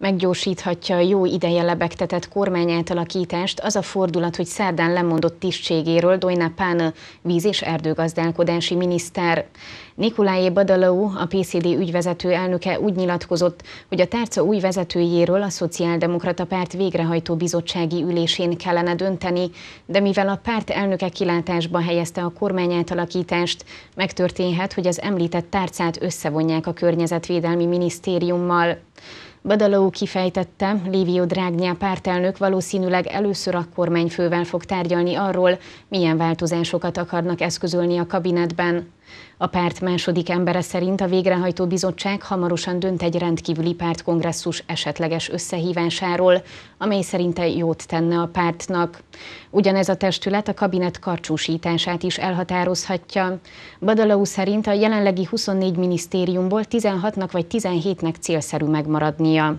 Meggyorsíthatja a jó ideje lebegtetett átalakítást, az a fordulat, hogy szerdán lemondott tisztségéről Dojna Pán víz- és erdőgazdálkodási miniszter. Nikuláé Badalau, a PCD ügyvezető elnöke úgy nyilatkozott, hogy a tárca új vezetőjéről a Szociáldemokrata Párt végrehajtó bizottsági ülésén kellene dönteni, de mivel a párt elnöke kilátásba helyezte a átalakítást, megtörténhet, hogy az említett tárcát összevonják a Környezetvédelmi Minisztériummal. Badaló kifejtette, Lívió Drágnyá pártelnök valószínűleg először a kormányfővel fog tárgyalni arról, milyen változásokat akarnak eszközölni a kabinetben. A párt második embere szerint a végrehajtó bizottság hamarosan dönt egy rendkívüli pártkongresszus esetleges összehívásáról, amely szerinte jót tenne a pártnak. Ugyanez a testület a kabinet karcsúsítását is elhatározhatja. Badalau szerint a jelenlegi 24 minisztériumból 16-nak vagy 17-nek célszerű megmaradnia.